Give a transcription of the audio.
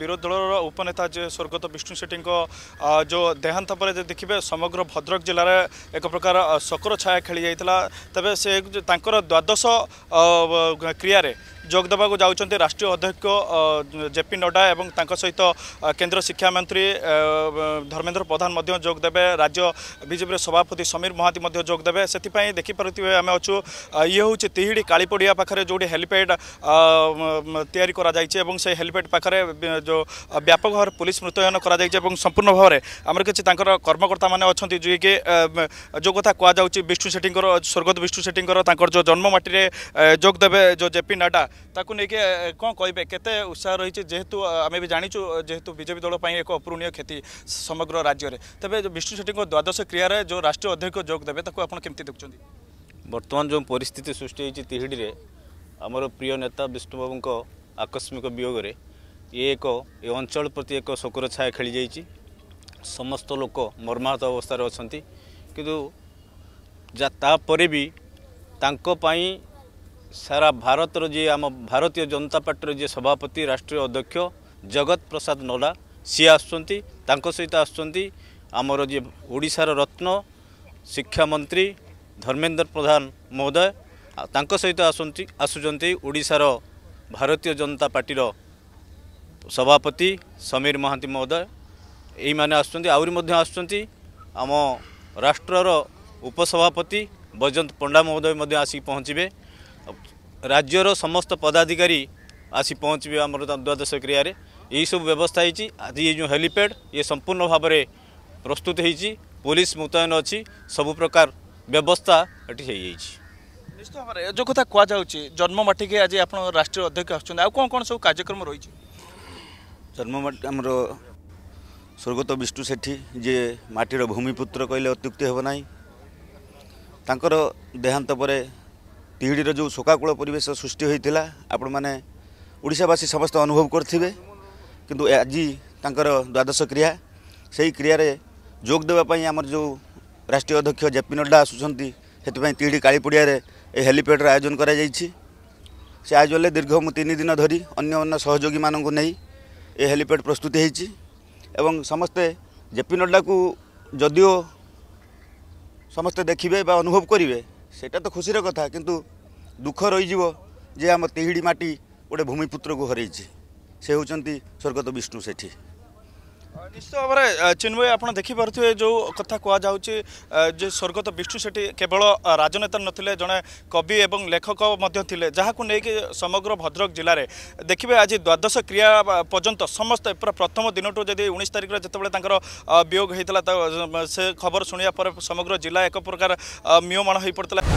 ବିରୋଧୀ ଦଳର ଉପନେତା ଯେ ସ୍ୱର୍ଗତ ବିଷ୍ଣୁ ସେଠୀଙ୍କ ଯେଉଁ ଦେହାନ୍ତ ପରେ ଯଦି ଦେଖିବେ ସମଗ୍ର ଭଦ୍ରକ ଜିଲ୍ଲାରେ ଏକ ପ୍ରକାର ଶକର ଛାୟା ଖେଳି ଯାଇଥିଲା ତେବେ ସେ ତାଙ୍କର ଦ୍ୱାଦଶ କ୍ରିୟାରେ যোগ দেওয়া যাচ্ছেন রাষ্ট্রীয় অধ্যক্ষ জেপি নড্ডা এবং তাঁর সহ কেন্দ্র শিক্ষামন্ত্রী ধর্মেন্দ্র প্রধান যোগ দেবে রাজ্য বিজেপির সভাপতি সমীর মহাতি যোগ দেবে সেপাই দেখিপারে আমি অছু ইয়ে হচ্ছে তিহিড়ি কালীপড়িয়া পাখে যে হেলিপ্যাড তৈরি করা যাই এবং সেই হেলিপ্যাড পাখে ব্যাপক ভাবে পুলিশ মৃত্যয়ন করা যাই এবং সম্পূর্ণ ভাবে আমার কিছু তাঁর কর্মকর্তা মানে অনেক যিকি যে কথা কুয়া যাচ্ছে বিষ্ণু সেঠীঙ্কর স্বর্গত বিষ্ণু সেঠীঙ্কর তাঁর যে জন্মমাটিরে যোগ দেবে যে জেপি নাড্ডা ତାକୁ ନେଇକି କ'ଣ କହିବେ କେତେ ଉତ୍ସାହ ରହିଛି ଯେହେତୁ ଆମେ ବି ଜାଣିଛୁ ଯେହେତୁ ବିଜେପି ଦଳ ପାଇଁ ଏକ ଅପୂରଣୀୟ କ୍ଷତି ସମଗ୍ର ରାଜ୍ୟରେ ତେବେ ବିଷ୍ଣୁ ସେଠୀଙ୍କ ଦ୍ୱାଦଶ କ୍ରିୟାରେ ଯେଉଁ ରାଷ୍ଟ୍ରୀୟ ଅଧ୍ୟକ୍ଷ ଯୋଗ ଦେବେ ତାକୁ ଆପଣ କେମିତି ଦେଖୁଛନ୍ତି ବର୍ତ୍ତମାନ ଯେଉଁ ପରିସ୍ଥିତି ସୃଷ୍ଟି ହୋଇଛି ତିହିଡ଼ିରେ ଆମର ପ୍ରିୟ ନେତା ବିଷ୍ଣୁବାବୁଙ୍କ ଆକସ୍ମିକ ବିୟୋଗରେ ଇଏ ଏକ ଏ ଅଞ୍ଚଳ ପ୍ରତି ଏକ ଶୋକର ଛାୟା ଖେଳିଯାଇଛି ସମସ୍ତ ଲୋକ ମର୍ମାହତ ଅବସ୍ଥାରେ ଅଛନ୍ତି କିନ୍ତୁ ତାପରେ ବି ତାଙ୍କ ପାଇଁ ସାରା ଭାରତର ଯିଏ ଆମ ଭାରତୀୟ ଜନତା ପାର୍ଟିର ଯିଏ ସଭାପତି ରାଷ୍ଟ୍ରୀୟ ଅଧ୍ୟକ୍ଷ ଜଗତ ପ୍ରସାଦ ନଡ଼ା ସିଏ ଆସୁଛନ୍ତି ତାଙ୍କ ସହିତ ଆସୁଛନ୍ତି ଆମର ଯିଏ ଓଡ଼ିଶାର ରତ୍ନ ଶିକ୍ଷାମନ୍ତ୍ରୀ ଧର୍ମେନ୍ଦ୍ର ପ୍ରଧାନ ମହୋଦୟ ତାଙ୍କ ସହିତ ଆସନ୍ତି ଆସୁଛନ୍ତି ଓଡ଼ିଶାର ଭାରତୀୟ ଜନତା ପାର୍ଟିର ସଭାପତି ସମୀର ମହାନ୍ତି ମହୋଦୟ ଏଇମାନେ ଆସୁଛନ୍ତି ଆହୁରି ମଧ୍ୟ ଆସୁଛନ୍ତି ଆମ ରାଷ୍ଟ୍ରର ଉପସଭାପତି ବୈଜନ୍ତ ପଣ୍ଡା ମହୋଦୟ ମଧ୍ୟ ଆସିକି ପହଞ୍ଚିବେ ରାଜ୍ୟର ସମସ୍ତ ପଦାଧିକାରୀ ଆସି ପହଞ୍ଚିବେ ଆମର ଦ୍ୱାଦଶ କ୍ରିୟାରେ ଏହିସବୁ ବ୍ୟବସ୍ଥା ହେଇଛି ଆଜି ଏ ଯେଉଁ ହେଲିପ୍ୟାଡ଼ ଇଏ ସମ୍ପୂର୍ଣ୍ଣ ଭାବରେ ପ୍ରସ୍ତୁତ ହେଇଛି ପୋଲିସ ମୁତୟନ ଅଛି ସବୁ ପ୍ରକାର ବ୍ୟବସ୍ଥା ଏଠି ହେଇଯାଇଛି ନିଶ୍ଚିତ ଭାବରେ ଯେଉଁ କଥା କୁହାଯାଉଛି ଜନ୍ମମାଟିକି ଆଜି ଆପଣ ରାଷ୍ଟ୍ରୀୟ ଅଧ୍ୟକ୍ଷ ଆସୁଛନ୍ତି ଆଉ କ'ଣ କ'ଣ ସବୁ କାର୍ଯ୍ୟକ୍ରମ ରହିଛି ଜନ୍ମମାଟି ଆମର ସ୍ୱର୍ଗତ ବିଷ୍ଣୁ ସେଠୀ ଯିଏ ମାଟିର ଭୂମିପୁତ୍ର କହିଲେ ଅତ୍ୟୁକ୍ତି ହେବ ନାହିଁ ତାଙ୍କର ଦେହାନ୍ତ ପରେ ଟିହିଡ଼ିର ଯେଉଁ ଶୋକାକୁଳ ପରିବେଶ ସୃଷ୍ଟି ହୋଇଥିଲା ଆପଣମାନେ ଓଡ଼ିଶାବାସୀ ସମସ୍ତେ ଅନୁଭବ କରିଥିବେ କିନ୍ତୁ ଆଜି ତାଙ୍କର ଦ୍ୱାଦଶ କ୍ରିୟା ସେହି କ୍ରିୟାରେ ଯୋଗ ଦେବା ପାଇଁ ଆମର ଯେଉଁ ରାଷ୍ଟ୍ରୀୟ ଅଧ୍ୟକ୍ଷ ଜେପି ନଡ୍ଡା ଆସୁଛନ୍ତି ସେଥିପାଇଁ ତିହିଡ଼ି କାଳିପଡ଼ିଆରେ ଏହି ହେଲିପ୍ୟାଡ଼ର ଆୟୋଜନ କରାଯାଇଛି ସେ ଆୟୋଜନରେ ଦୀର୍ଘ ମୁଁ ତିନି ଦିନ ଧରି ଅନ୍ୟ ଅନ୍ୟ ସହଯୋଗୀମାନଙ୍କୁ ନେଇ ଏ ହେଲିପ୍ୟାଡ଼ ପ୍ରସ୍ତୁତି ହୋଇଛି ଏବଂ ସମସ୍ତେ ଜେପି ନଡ୍ଡାକୁ ଯଦିଓ ସମସ୍ତେ ଦେଖିବେ ବା ଅନୁଭବ କରିବେ ସେଇଟା ତ ଖୁସିର କଥା କିନ୍ତୁ ଦୁଃଖ ରହିଯିବ ଯେ ଆମ ତିହିଡ଼ି ମାଟି ଗୋଟେ ଭୂମିପୁତ୍ରକୁ ହରେଇଛି ସେ ହେଉଛନ୍ତି ସ୍ୱର୍ଗତ ବିଷ୍ଣୁ ସେଠି ନିଶ୍ଚିତ ଭାବରେ ଚିନ୍ମୟ ଆପଣ ଦେଖିପାରୁଥିବେ ଯେଉଁ କଥା କୁହାଯାଉଛି ଯେ ସ୍ୱର୍ଗତ ବିଷ୍ଣୁ ସେଠୀ କେବଳ ରାଜନେତା ନଥିଲେ ଜଣେ କବି ଏବଂ ଲେଖକ ମଧ୍ୟ ଥିଲେ ଯାହାକୁ ନେଇକି ସମଗ୍ର ଭଦ୍ରକ ଜିଲ୍ଲାରେ ଦେଖିବେ ଆଜି ଦ୍ୱାଦଶ କ୍ରିୟା ପର୍ଯ୍ୟନ୍ତ ସମସ୍ତ ପୁରା ପ୍ରଥମ ଦିନଠୁ ଯଦି ଉଣେଇଶ ତାରିଖରେ ଯେତେବେଳେ ତାଙ୍କର ବିୟୋଗ ହୋଇଥିଲା ସେ ଖବର ଶୁଣିବା ପରେ ସମଗ୍ର ଜିଲ୍ଲା ଏକ ପ୍ରକାର ମିୟମାଣ ହୋଇପଡ଼ିଥିଲା